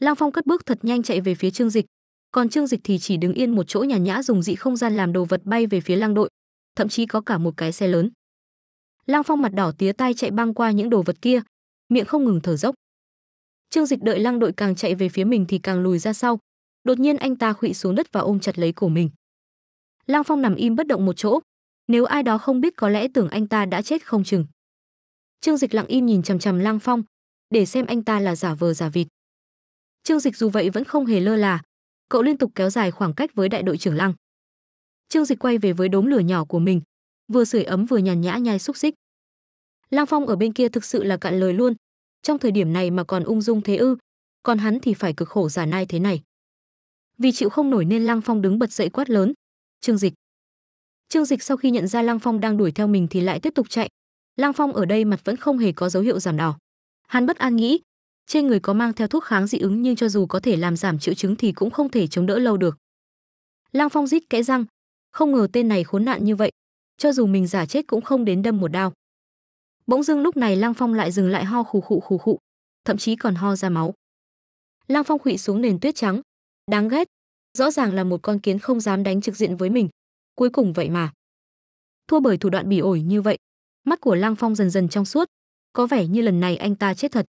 Lang Phong cất bước thật nhanh chạy về phía Trương Dịch, còn Trương Dịch thì chỉ đứng yên một chỗ nhàn nhã dùng dị không gian làm đồ vật bay về phía Lang đội, thậm chí có cả một cái xe lớn. Lang Phong mặt đỏ tía tay chạy băng qua những đồ vật kia, miệng không ngừng thở dốc. Trương Dịch đợi Lang đội càng chạy về phía mình thì càng lùi ra sau, đột nhiên anh ta khuỵu xuống đất và ôm chặt lấy cổ mình. Lang Phong nằm im bất động một chỗ, nếu ai đó không biết có lẽ tưởng anh ta đã chết không chừng. Trương Dịch lặng im nhìn chằm chằm Lang Phong, để xem anh ta là giả vờ giả vịt. Trương Dịch dù vậy vẫn không hề lơ là, cậu liên tục kéo dài khoảng cách với đại đội trưởng Lăng. Trương Dịch quay về với đốm lửa nhỏ của mình, vừa sưởi ấm vừa nhàn nhã nhai xúc xích. Lăng Phong ở bên kia thực sự là cạn lời luôn, trong thời điểm này mà còn ung dung thế ư, còn hắn thì phải cực khổ giả nai thế này. Vì chịu không nổi nên Lăng Phong đứng bật dậy quát lớn, "Trương Dịch!" Trương Dịch sau khi nhận ra Lăng Phong đang đuổi theo mình thì lại tiếp tục chạy. Lăng Phong ở đây mặt vẫn không hề có dấu hiệu giảm đảo. Hắn bất an nghĩ, trên người có mang theo thuốc kháng dị ứng nhưng cho dù có thể làm giảm triệu chứng thì cũng không thể chống đỡ lâu được lang phong rít kẽ răng không ngờ tên này khốn nạn như vậy cho dù mình giả chết cũng không đến đâm một đao bỗng dưng lúc này lang phong lại dừng lại ho khù khụ khù khụ thậm chí còn ho ra máu lang phong khụy xuống nền tuyết trắng đáng ghét rõ ràng là một con kiến không dám đánh trực diện với mình cuối cùng vậy mà thua bởi thủ đoạn bỉ ổi như vậy mắt của lang phong dần dần trong suốt có vẻ như lần này anh ta chết thật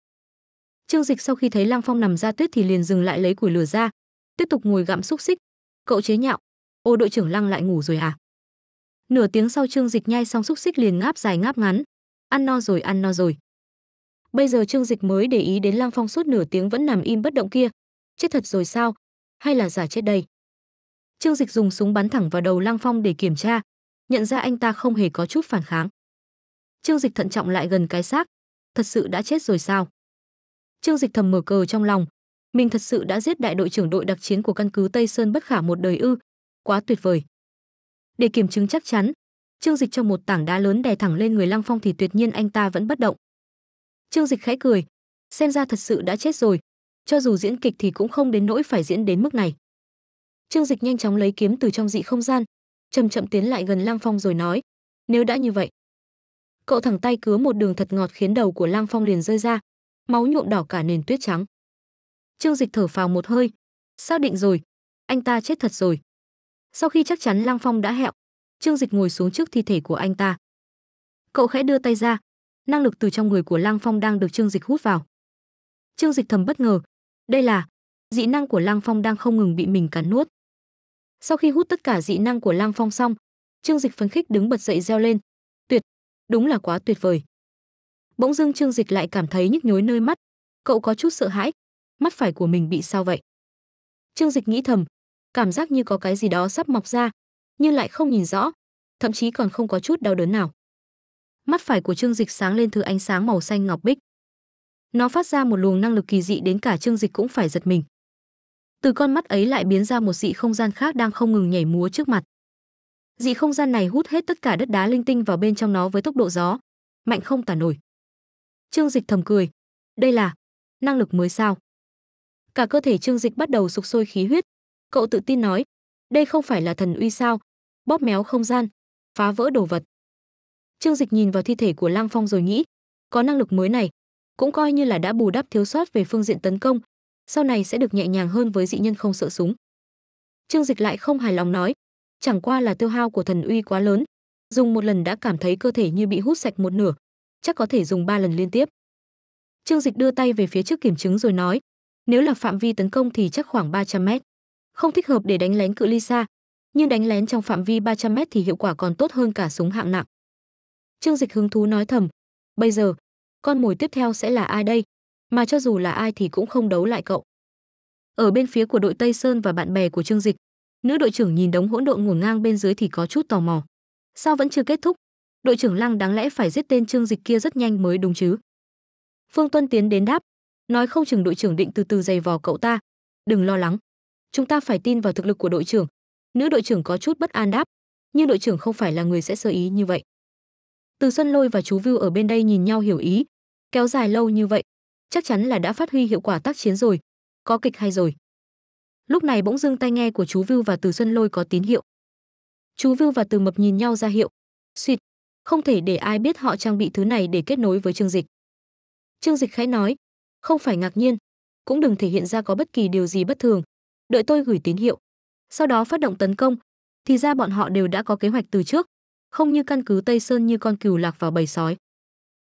Trương Dịch sau khi thấy Lăng Phong nằm ra tuyết thì liền dừng lại lấy củi lửa ra, tiếp tục ngồi gặm xúc xích. Cậu chế nhạo, "Ô đội trưởng Lăng lại ngủ rồi à?" Nửa tiếng sau Trương Dịch nhai xong xúc xích liền ngáp dài ngáp ngắn, "Ăn no rồi, ăn no rồi." Bây giờ Trương Dịch mới để ý đến Lăng Phong suốt nửa tiếng vẫn nằm im bất động kia, chết thật rồi sao, hay là giả chết đây? Trương Dịch dùng súng bắn thẳng vào đầu Lăng Phong để kiểm tra, nhận ra anh ta không hề có chút phản kháng. Trương Dịch thận trọng lại gần cái xác, thật sự đã chết rồi sao? Trương Dịch thầm mở cờ trong lòng, mình thật sự đã giết đại đội trưởng đội đặc chiến của căn cứ Tây Sơn bất khả một đời ư? Quá tuyệt vời. Để kiểm chứng chắc chắn, Trương Dịch cho một tảng đá lớn đè thẳng lên người Lăng Phong thì tuyệt nhiên anh ta vẫn bất động. Trương Dịch khẽ cười, xem ra thật sự đã chết rồi, cho dù diễn kịch thì cũng không đến nỗi phải diễn đến mức này. Trương Dịch nhanh chóng lấy kiếm từ trong dị không gian, chậm chậm tiến lại gần Lăng Phong rồi nói, nếu đã như vậy. Cậu thẳng tay cứa một đường thật ngọt khiến đầu của Lăng Phong liền rơi ra, máu nhuộm đỏ cả nền tuyết trắng. Trương Dịch thở phào một hơi, xác định rồi, anh ta chết thật rồi. Sau khi chắc chắn Lăng Phong đã hẹo, Trương Dịch ngồi xuống trước thi thể của anh ta. Cậu khẽ đưa tay ra, năng lực từ trong người của Lăng Phong đang được Trương Dịch hút vào. Trương Dịch thầm bất ngờ, đây là dị năng của Lăng Phong đang không ngừng bị mình cắn nuốt. Sau khi hút tất cả dị năng của Lăng Phong xong, Trương Dịch phấn khích đứng bật dậy reo lên, "Tuyệt, đúng là quá tuyệt vời." Bỗng dưng Trương Dịch lại cảm thấy nhức nhối nơi mắt, cậu có chút sợ hãi, mắt phải của mình bị sao vậy? Trương Dịch nghĩ thầm, cảm giác như có cái gì đó sắp mọc ra, nhưng lại không nhìn rõ, thậm chí còn không có chút đau đớn nào. Mắt phải của Trương Dịch sáng lên thứ ánh sáng màu xanh ngọc bích. Nó phát ra một luồng năng lực kỳ dị đến cả Trương Dịch cũng phải giật mình. Từ con mắt ấy lại biến ra một dị không gian khác đang không ngừng nhảy múa trước mặt. Dị không gian này hút hết tất cả đất đá linh tinh vào bên trong nó với tốc độ gió, mạnh không tả nổi. Trương Dịch thầm cười, đây là năng lực mới sao? Cả cơ thể Trương Dịch bắt đầu sục sôi khí huyết, cậu tự tin nói, đây không phải là thần uy sao? Bóp méo không gian, phá vỡ đồ vật. Trương Dịch nhìn vào thi thể của Lang Phong rồi nghĩ, có năng lực mới này, cũng coi như là đã bù đắp thiếu sót về phương diện tấn công, sau này sẽ được nhẹ nhàng hơn với dị nhân không sợ súng. Trương Dịch lại không hài lòng nói, chẳng qua là tiêu hao của thần uy quá lớn, dùng một lần đã cảm thấy cơ thể như bị hút sạch một nửa, chắc có thể dùng 3 lần liên tiếp. Trương Dịch đưa tay về phía trước kiểm chứng rồi nói, nếu là phạm vi tấn công thì chắc khoảng 300 mét. Không thích hợp để đánh lén cự ly xa, nhưng đánh lén trong phạm vi 300 mét thì hiệu quả còn tốt hơn cả súng hạng nặng. Trương Dịch hứng thú nói thầm, bây giờ, con mồi tiếp theo sẽ là ai đây? Mà cho dù là ai thì cũng không đấu lại cậu. Ở bên phía của đội Tây Sơn và bạn bè của Trương Dịch, nữ đội trưởng nhìn đống hỗn độn ngổn ngang bên dưới thì có chút tò mò. Sao vẫn chưa kết thúc? đội trưởng Lăng đáng lẽ phải giết tên Trương Dịch kia rất nhanh mới đúng chứ. Phương Tuân tiến đến đáp, nói không chừng đội trưởng định từ từ giày vò cậu ta, đừng lo lắng. Chúng ta phải tin vào thực lực của đội trưởng. Nữ đội trưởng có chút bất an đáp, nhưng đội trưởng không phải là người sẽ sơ ý như vậy. Từ Xuân Lôi và chú Vưu ở bên đây nhìn nhau hiểu ý, kéo dài lâu như vậy, chắc chắn là đã phát huy hiệu quả tác chiến rồi, có kịch hay rồi. Lúc này bỗng dưng tai nghe của chú Vưu và Từ Xuân Lôi có tín hiệu. Chú Vưu và Từ Mập nhìn nhau ra hiệu, suýt, không thể để ai biết họ trang bị thứ này để kết nối với Trương Dịch. Trương Dịch khẽ nói, không phải ngạc nhiên, cũng đừng thể hiện ra có bất kỳ điều gì bất thường, đợi tôi gửi tín hiệu. Sau đó phát động tấn công, thì ra bọn họ đều đã có kế hoạch từ trước, không như căn cứ Tây Sơn như con cừu lạc vào bầy sói.